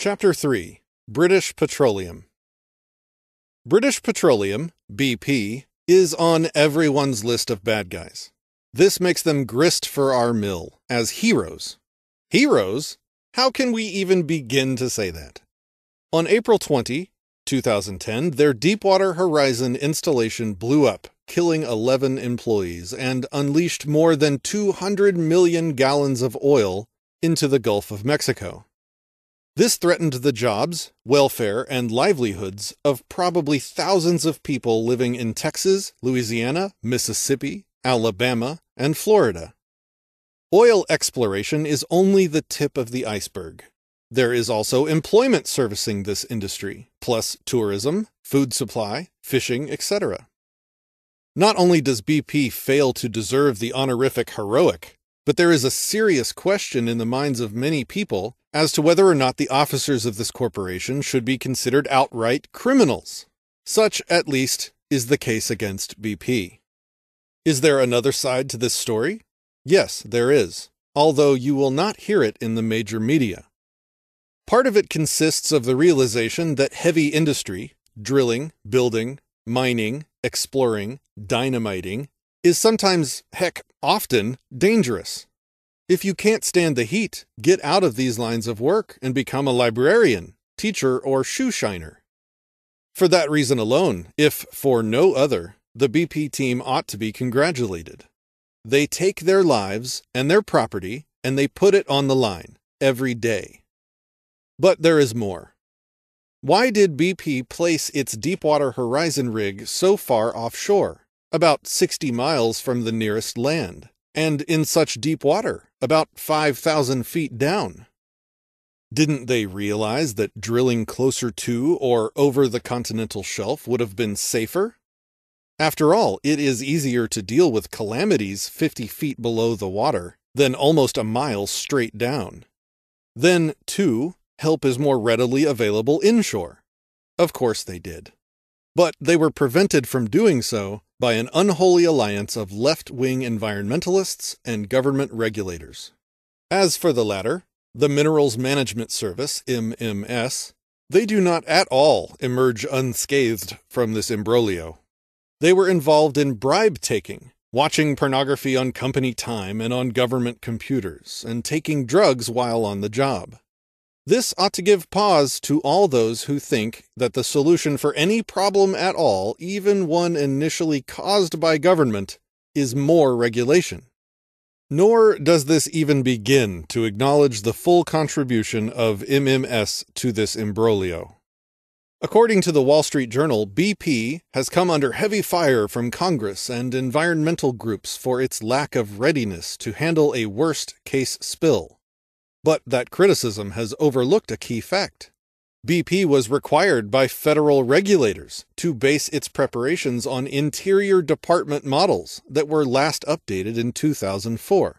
Chapter 3 British Petroleum British Petroleum, BP, is on everyone's list of bad guys. This makes them grist for our mill as heroes. Heroes? How can we even begin to say that? On April 20, 2010, their Deepwater Horizon installation blew up, killing 11 employees and unleashed more than 200 million gallons of oil into the Gulf of Mexico. This threatened the jobs, welfare, and livelihoods of probably thousands of people living in Texas, Louisiana, Mississippi, Alabama, and Florida. Oil exploration is only the tip of the iceberg. There is also employment servicing this industry, plus tourism, food supply, fishing, etc. Not only does BP fail to deserve the honorific heroic, but there is a serious question in the minds of many people as to whether or not the officers of this corporation should be considered outright criminals. Such, at least, is the case against BP. Is there another side to this story? Yes, there is, although you will not hear it in the major media. Part of it consists of the realization that heavy industry, drilling, building, mining, exploring, dynamiting, is sometimes, heck, often dangerous. If you can't stand the heat, get out of these lines of work and become a librarian, teacher, or shoe shiner. For that reason alone, if for no other, the BP team ought to be congratulated. They take their lives and their property and they put it on the line every day. But there is more. Why did BP place its Deepwater Horizon rig so far offshore, about 60 miles from the nearest land, and in such deep water? about 5,000 feet down. Didn't they realize that drilling closer to or over the continental shelf would have been safer? After all, it is easier to deal with calamities 50 feet below the water than almost a mile straight down. Then, too, help is more readily available inshore. Of course they did. But they were prevented from doing so by an unholy alliance of left-wing environmentalists and government regulators. As for the latter, the Minerals Management Service, MMS, they do not at all emerge unscathed from this imbroglio. They were involved in bribe-taking, watching pornography on company time and on government computers, and taking drugs while on the job. This ought to give pause to all those who think that the solution for any problem at all, even one initially caused by government, is more regulation. Nor does this even begin to acknowledge the full contribution of MMS to this imbroglio. According to the Wall Street Journal, BP has come under heavy fire from Congress and environmental groups for its lack of readiness to handle a worst case spill. But that criticism has overlooked a key fact. BP was required by federal regulators to base its preparations on Interior Department models that were last updated in 2004.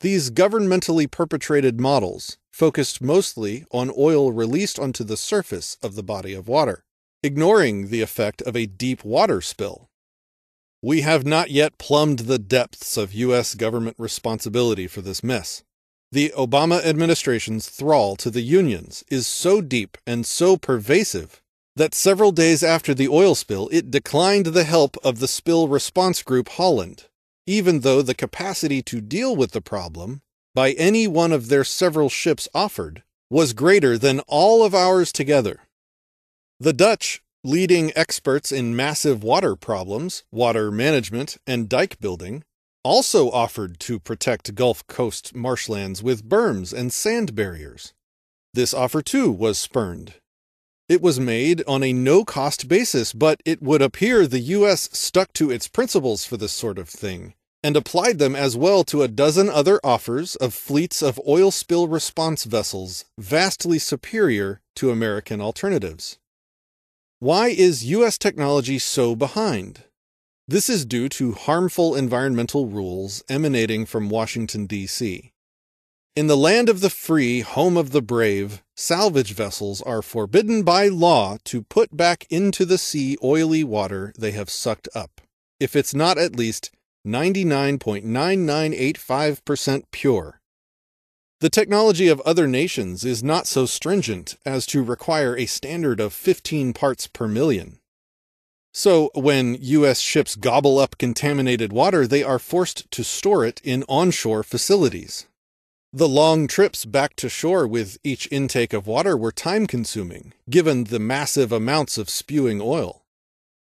These governmentally perpetrated models focused mostly on oil released onto the surface of the body of water, ignoring the effect of a deep water spill. We have not yet plumbed the depths of U.S. government responsibility for this mess, the Obama administration's thrall to the unions is so deep and so pervasive that several days after the oil spill, it declined the help of the spill response group Holland, even though the capacity to deal with the problem by any one of their several ships offered was greater than all of ours together. The Dutch, leading experts in massive water problems, water management, and dike building, also offered to protect Gulf Coast marshlands with berms and sand barriers. This offer, too, was spurned. It was made on a no-cost basis, but it would appear the U.S. stuck to its principles for this sort of thing, and applied them as well to a dozen other offers of fleets of oil spill response vessels vastly superior to American alternatives. Why is U.S. technology so behind? This is due to harmful environmental rules emanating from Washington, D.C. In the land of the free, home of the brave, salvage vessels are forbidden by law to put back into the sea oily water they have sucked up, if it's not at least 99.9985% pure. The technology of other nations is not so stringent as to require a standard of 15 parts per million. So when U.S. ships gobble up contaminated water, they are forced to store it in onshore facilities. The long trips back to shore with each intake of water were time-consuming, given the massive amounts of spewing oil.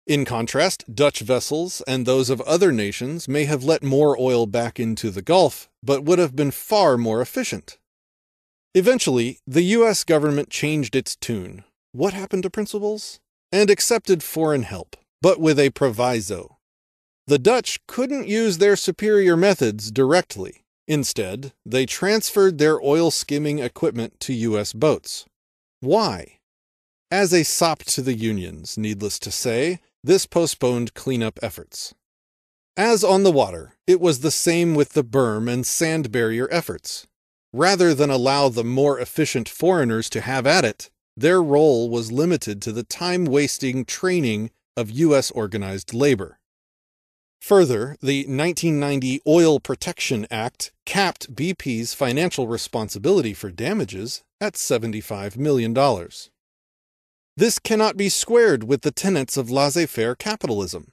In contrast, Dutch vessels and those of other nations may have let more oil back into the Gulf, but would have been far more efficient. Eventually, the U.S. government changed its tune. What happened to principles? And accepted foreign help but with a proviso. The Dutch couldn't use their superior methods directly. Instead, they transferred their oil skimming equipment to U.S. boats. Why? As a sop to the unions, needless to say, this postponed cleanup efforts. As on the water, it was the same with the berm and sand barrier efforts. Rather than allow the more efficient foreigners to have at it, their role was limited to the time-wasting training of U.S. organized labor. Further, the 1990 Oil Protection Act capped BP's financial responsibility for damages at $75 million. This cannot be squared with the tenets of laissez faire capitalism.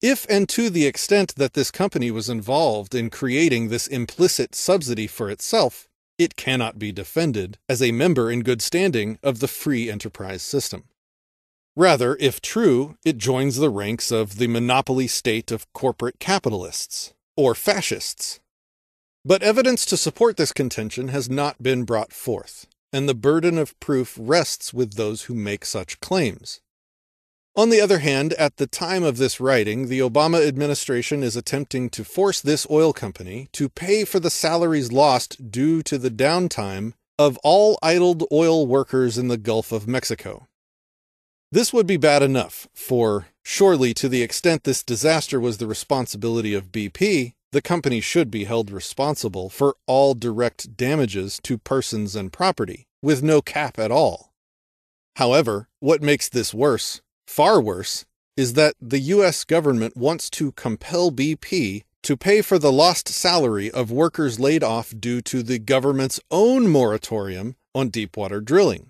If and to the extent that this company was involved in creating this implicit subsidy for itself, it cannot be defended as a member in good standing of the free enterprise system. Rather, if true, it joins the ranks of the monopoly state of corporate capitalists, or fascists. But evidence to support this contention has not been brought forth, and the burden of proof rests with those who make such claims. On the other hand, at the time of this writing, the Obama administration is attempting to force this oil company to pay for the salaries lost due to the downtime of all idled oil workers in the Gulf of Mexico. This would be bad enough, for surely to the extent this disaster was the responsibility of BP, the company should be held responsible for all direct damages to persons and property, with no cap at all. However, what makes this worse, far worse, is that the U.S. government wants to compel BP to pay for the lost salary of workers laid off due to the government's own moratorium on deepwater drilling.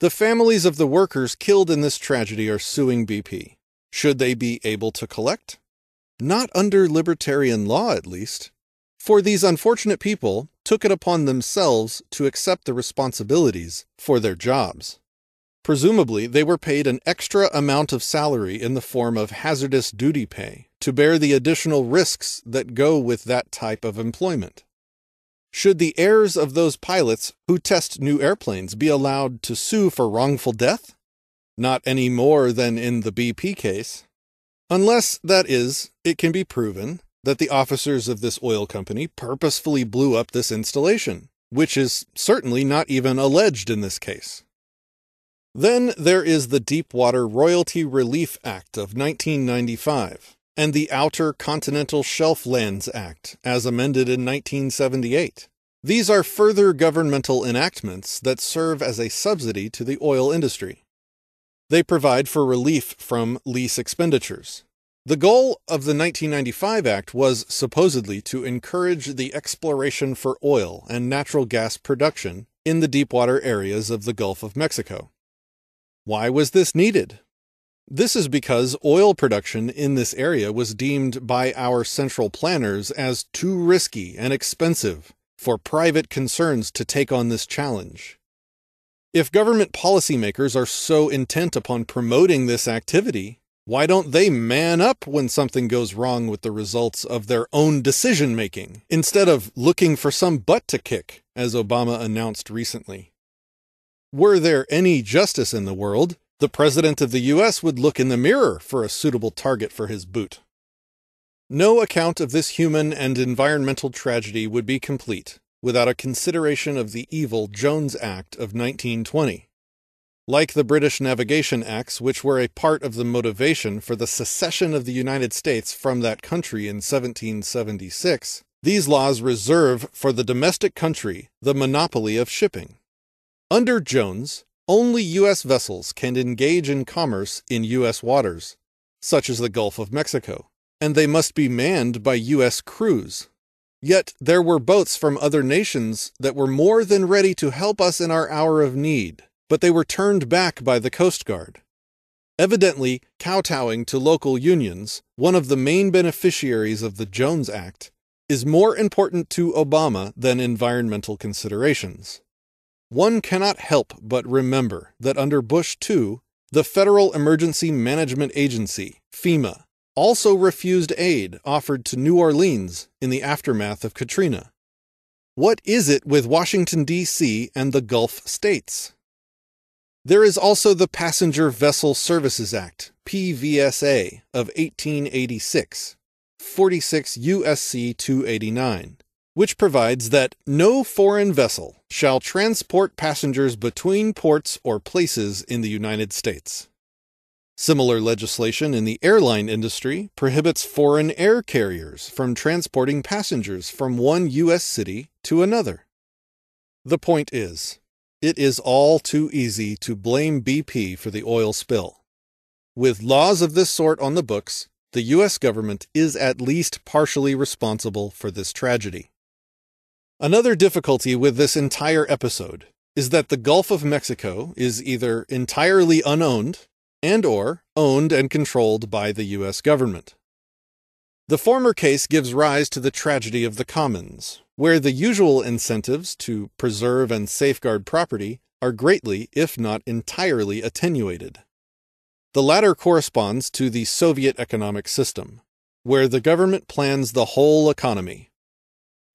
The families of the workers killed in this tragedy are suing BP. Should they be able to collect? Not under libertarian law, at least. For these unfortunate people took it upon themselves to accept the responsibilities for their jobs. Presumably, they were paid an extra amount of salary in the form of hazardous duty pay to bear the additional risks that go with that type of employment. Should the heirs of those pilots who test new airplanes be allowed to sue for wrongful death? Not any more than in the BP case. Unless, that is, it can be proven that the officers of this oil company purposefully blew up this installation, which is certainly not even alleged in this case. Then there is the Deepwater Royalty Relief Act of 1995 and the Outer Continental Shelf Lands Act, as amended in 1978. These are further governmental enactments that serve as a subsidy to the oil industry. They provide for relief from lease expenditures. The goal of the 1995 Act was supposedly to encourage the exploration for oil and natural gas production in the deepwater areas of the Gulf of Mexico. Why was this needed? This is because oil production in this area was deemed by our central planners as too risky and expensive for private concerns to take on this challenge. If government policymakers are so intent upon promoting this activity, why don't they man up when something goes wrong with the results of their own decision making, instead of looking for some butt to kick, as Obama announced recently? Were there any justice in the world, the President of the US would look in the mirror for a suitable target for his boot. No account of this human and environmental tragedy would be complete without a consideration of the evil Jones Act of 1920. Like the British Navigation Acts, which were a part of the motivation for the secession of the United States from that country in 1776, these laws reserve for the domestic country the monopoly of shipping. Under Jones, only U.S. vessels can engage in commerce in U.S. waters, such as the Gulf of Mexico and they must be manned by U.S. crews. Yet there were boats from other nations that were more than ready to help us in our hour of need, but they were turned back by the Coast Guard. Evidently, kowtowing to local unions, one of the main beneficiaries of the Jones Act, is more important to Obama than environmental considerations. One cannot help but remember that under Bush, too, the Federal Emergency Management Agency, FEMA, also refused aid offered to New Orleans in the aftermath of Katrina. What is it with Washington, D.C. and the Gulf states? There is also the Passenger Vessel Services Act, PVSA, of 1886, 46 U.S.C. 289, which provides that no foreign vessel shall transport passengers between ports or places in the United States. Similar legislation in the airline industry prohibits foreign air carriers from transporting passengers from one U.S. city to another. The point is, it is all too easy to blame BP for the oil spill. With laws of this sort on the books, the U.S. government is at least partially responsible for this tragedy. Another difficulty with this entire episode is that the Gulf of Mexico is either entirely unowned and or owned and controlled by the U.S. government. The former case gives rise to the tragedy of the commons, where the usual incentives to preserve and safeguard property are greatly, if not entirely, attenuated. The latter corresponds to the Soviet economic system, where the government plans the whole economy.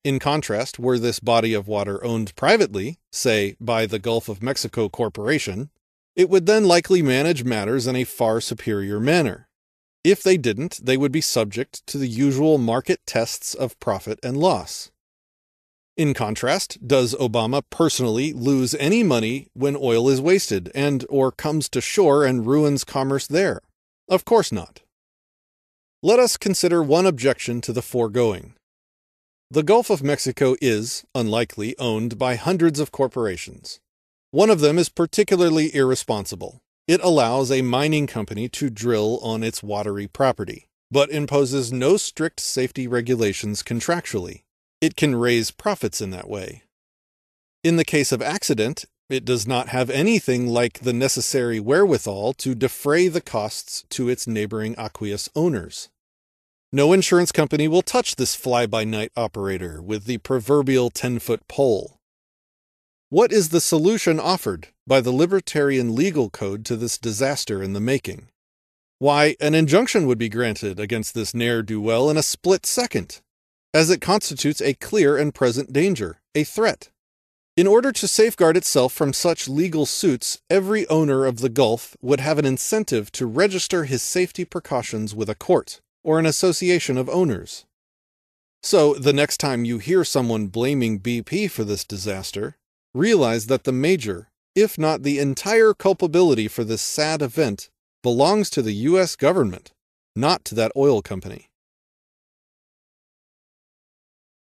In contrast, were this body of water owned privately, say by the Gulf of Mexico Corporation, it would then likely manage matters in a far superior manner. If they didn't, they would be subject to the usual market tests of profit and loss. In contrast, does Obama personally lose any money when oil is wasted and or comes to shore and ruins commerce there? Of course not. Let us consider one objection to the foregoing. The Gulf of Mexico is, unlikely, owned by hundreds of corporations. One of them is particularly irresponsible. It allows a mining company to drill on its watery property, but imposes no strict safety regulations contractually. It can raise profits in that way. In the case of accident, it does not have anything like the necessary wherewithal to defray the costs to its neighboring aqueous owners. No insurance company will touch this fly by night operator with the proverbial 10 foot pole. What is the solution offered by the Libertarian Legal Code to this disaster in the making? Why, an injunction would be granted against this ne'er do well in a split second, as it constitutes a clear and present danger, a threat. In order to safeguard itself from such legal suits, every owner of the Gulf would have an incentive to register his safety precautions with a court or an association of owners. So, the next time you hear someone blaming BP for this disaster, realize that the major, if not the entire culpability for this sad event, belongs to the U.S. government, not to that oil company.